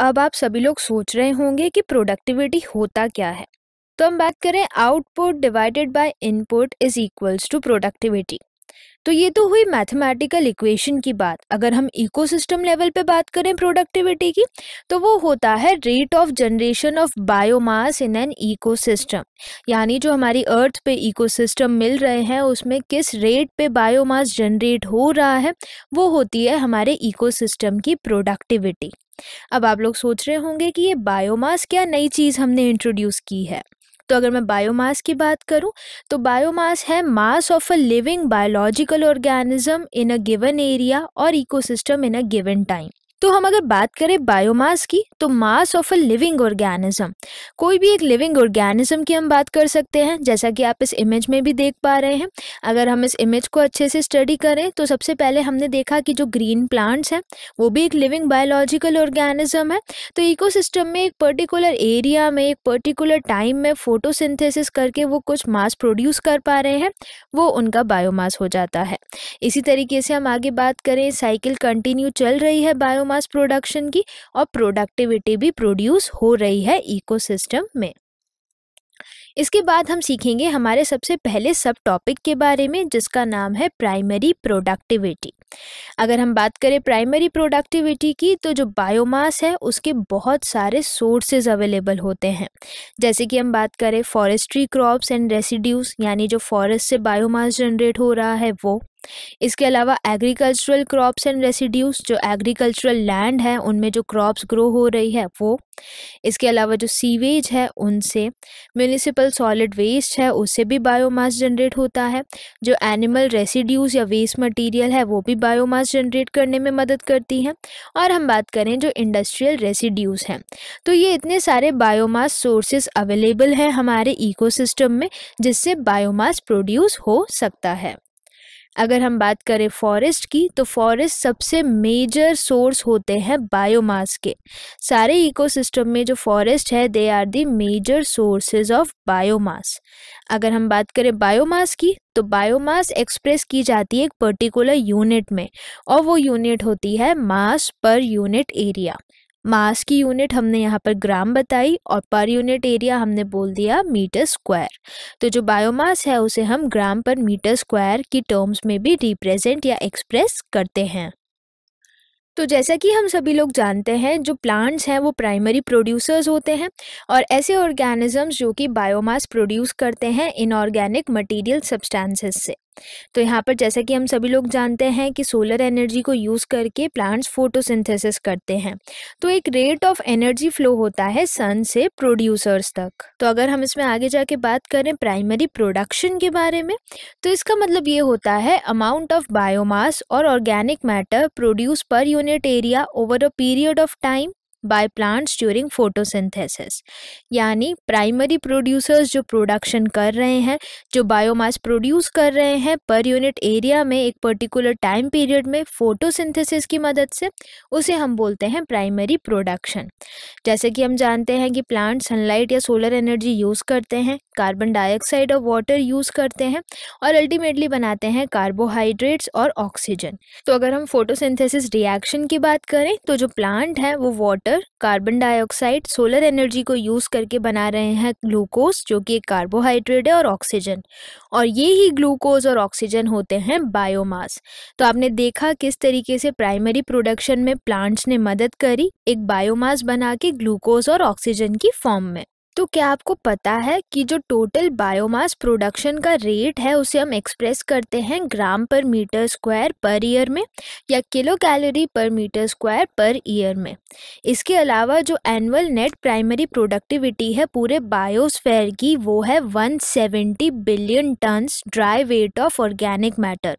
अब आप सभी लोग सोच रहे होंगे कि प्रोडक्टिविटी होता क्या है तो हम बात करें output divided by input is equals to productivity तो ये तो हुई मैथमेटिकल इक्वेशन की बात अगर हम इकोसिस्टम लेवल पे बात करें प्रोडक्टिविटी की तो वो होता है rate of generation of biomass in an ecosystem यानी जो हमारी अर्थ पे इकोसिस्टम मिल रहे हैं उसमें किस रेट पे बायोमास जनरेट हो रहा है वो होती है हमारे इकोसिस्टम की प्रोडक्टिविटी अब आप लोग सोच रहे होंगे कि ये बायोमास क्या नई चीज़ हमने इंट्रोड्यूस की है तो अगर मैं बायोमास की बात करूँ तो बायोमास है mass of a living biological organism in a given area और ecosystem in a given time तो हम अगर बात करें बायोमास की तो mass of a living organism कोई भी एक लिविंग ऑर्गेनिज्म की हम बात कर सकते हैं जैसा कि आप इस इमेज में भी देख पा रहे हैं अगर हम इस इमेज को अच्छे से स्टडी करें तो सबसे पहले हमने देखा कि जो ग्रीन प्लांट्स हैं वो भी एक लिविंग बायोलॉजिकल ऑर्गेनिज्म है तो इकोसिस्टम में एक पर्टिकुलर एरिया में एक पर्टिकुलर टाइम में फोटोसिंथेसिस करके वो कुछ मास प्रोड्यूस कर पा रहे हैं वो उनका बायोमास हो जाता है इसी तरीके से हम आगे बात करें साइकिल कंटिन्यू चल रही है बायोमास बायोमास प्रोडक्शन की और प्रोडक्टिविटी भी प्रोड्यूस हो रही है इकोसिस्टम में इसके बाद हम सीखेंगे हमारे सबसे पहले सब टॉपिक के बारे में जिसका नाम है प्राइमरी प्रोडक्टिविटी अगर हम बात करें प्राइमरी प्रोडक्टिविटी की तो जो बायोमास है उसके बहुत सारे सोर्सेज अवेलेबल होते हैं जैसे कि हम बात करें फॉरेस्ट्री क्रॉप्स एंड रेसिड्यूज यानी जो फॉरेस्ट से बायोमास जनरेट हो रहा है वो इसके अलावा एग्रीकल्चरल क्रॉप्स एंड रेसिड्यूज जो एग्रीकल्चरल लैंड है उनमें जो क्रॉप्स ग्रो हो रही है वो इसके अलावा जो सीवेज है उनसे म्यूनिसिपल सॉलिड वेस्ट है उससे भी बायोमास जनरेट होता है जो एनिमल रेसिड्यूज या वेस्ट मटेरियल है वो भी बायोमास जनरेट करने में मदद करती हैं और हम बात करें जो इंडस्ट्रियल रेसिड्यूज हैं तो ये इतने सारे बायोमास सोर्सेस अवेलेबल हैं हमारे इकोसिस्टम में जिससे बायोमास प्रोड्यूस हो सकता है अगर हम बात करें फॉरेस्ट की तो फॉरेस्ट सबसे मेजर सोर्स होते हैं बायोमास के सारे इकोसिस्टम में जो फॉरेस्ट है they are the major sources of biomass अगर हम बात करें बायोमास की तो बायोमास एक्सप्रेस की जाती है एक पर्टिकुलर यूनिट में और वो यूनिट होती है मास पर यूनिट एरिया मास की यूनिट हमने यहाँ पर ग्राम बताई और पर यूनिट एरिया हमने बोल दिया मीटर स्क्वायर तो जो बायोमास है उसे हम ग्राम पर मीटर स्क्वायर की टर्म्स में भी रिप्रेजेंट या एक्सप्रेस करते हैं तो जैसा कि हम सभी लोग जानते हैं जो प्लांट्स हैं वो प्राइमरी प्रोड्यूसर्स होते हैं और ऐसे ऑर्गेनिजम्स जो कि बायोमास प्रोड्यूस करते हैं इनऑर्गेनिक मटेरियल सब्सटेंसेस से तो यहाँ पर जैसा कि हम सभी लोग जानते हैं कि सोलर एनर्जी को यूज़ करके प्लांट्स फोटोसिंथेसिस करते हैं तो एक रेट ऑफ एनर्जी फ्लो होता है सन से प्रोड्यूसर्स तक तो अगर हम इसमें आगे जाके बात करें प्राइमरी प्रोडक्शन के बारे में तो इसका मतलब ये होता है अमाउंट ऑफ बायोमास और organic matter produce per unit area over a period of time by plants during photosynthesis यानी प्राइमरी प्रोड्यूसर्स जो प्रोडक्शन कर रहे हैं जो बायोमास प्रोड्यूस कर रहे हैं पर यूनिट एरिया में एक पर्टिकुलर टाइम पीरियड में फोटोसिंथेसिस की मदद से उसे हम बोलते हैं प्राइमरी प्रोडक्शन जैसे कि हम जानते हैं कि प्लांट सनलाइट या सोलर एनर्जी यूज़ करते हैं कार्बन डाइऑक्साइड और वाटर यूज़ करते हैं और अल्टीमेटली बनाते हैं कार्बोहाइड्रेट्स और ऑक्सीजन तो अगर हम फोटोसिंथेसिस रिएक्शन की बात करें तो जो प्लांट है वो water water carbon dioxide solar energy को यूज़ करके बना रहे हैं ग्लूकोज जो कि एक कार्बोहाइड्रेट है और ऑक्सीजन और ये ही ग्लूकोज और ऑक्सीजन होते हैं बायोमास तो आपने देखा किस तरीके से प्राइमरी प्रोडक्शन में प्लांट्स ने मदद करी एक बायोमास बना के ग्लूकोज और ऑक्सीजन की फॉर्म में तो क्या आपको पता है कि जो टोटल बायोमास प्रोडक्शन का रेट है उसे हम एक्सप्रेस करते हैं ग्राम पर मीटर स्क्वायर पर ईयर में या kilo calorie per metre square per year में इसके अलावा जो एनुअल नेट प्राइमरी प्रोडक्टिविटी है पूरे बायोस्फेयर की वो है 170 billion tons dry weight of organic matter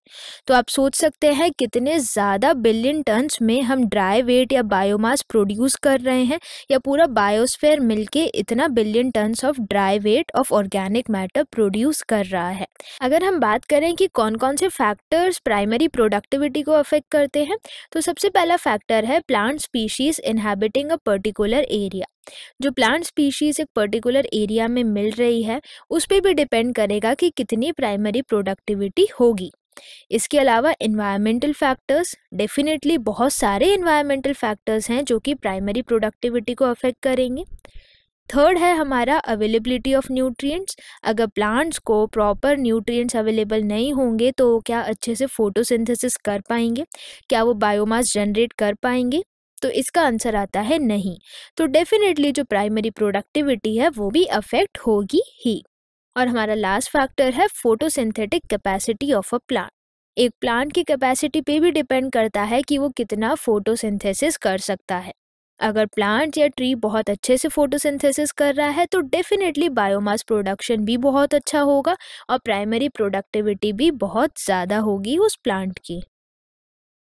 तो आप सोच सकते हैं कितने ज़्यादा बिलियन टन्स में हम ड्राई वेट या बायोमास प्रोड्यूस कर रहे हैं या पूरा बायोस्फेयर मिलके इतना million tons of dry weight of organic matter produce कर रहा है अगर हम बात करें कि कौन कौन से फैक्टर्स प्राइमरी प्रोडक्टिविटी को अफेक्ट करते हैं तो सबसे पहला फैक्टर है plant species inhabiting a particular area जो प्लांट स्पीशीज़ एक पर्टिकुलर एरिया में मिल रही है उस पर भी डिपेंड करेगा कि कितनी प्राइमरी प्रोडक्टिविटी होगी इसके अलावा इन्वायरमेंटल फैक्टर्स डेफिनेटली बहुत सारे इन्वायरमेंटल फैक्टर्स हैं जो कि प्राइमरी प्रोडक्टिविटी को अफेक्ट करेंगे थर्ड है हमारा अवेलेबिलिटी ऑफ न्यूट्रिएंट्स अगर प्लांट्स को प्रॉपर न्यूट्रिएंट्स अवेलेबल नहीं होंगे तो क्या अच्छे से फोटोसिंथेसिस कर पाएंगे क्या वो बायोमास जनरेट कर पाएंगे तो इसका आंसर आता है नहीं तो डेफिनेटली जो प्राइमरी प्रोडक्टिविटी है वो भी अफेक्ट होगी ही और हमारा लास्ट फैक्टर है photosynthetic capacity of a plant एक प्लांट की कैपेसिटी पे भी डिपेंड करता है कि वो कितना फोटोसिंथेसिस कर सकता है अगर प्लांट या ट्री बहुत अच्छे से फोटोसिंथेसिस कर रहा है तो डेफिनेटली बायोमास प्रोडक्शन भी बहुत अच्छा होगा और प्राइमरी प्रोडक्टिविटी भी बहुत ज़्यादा होगी उस प्लांट की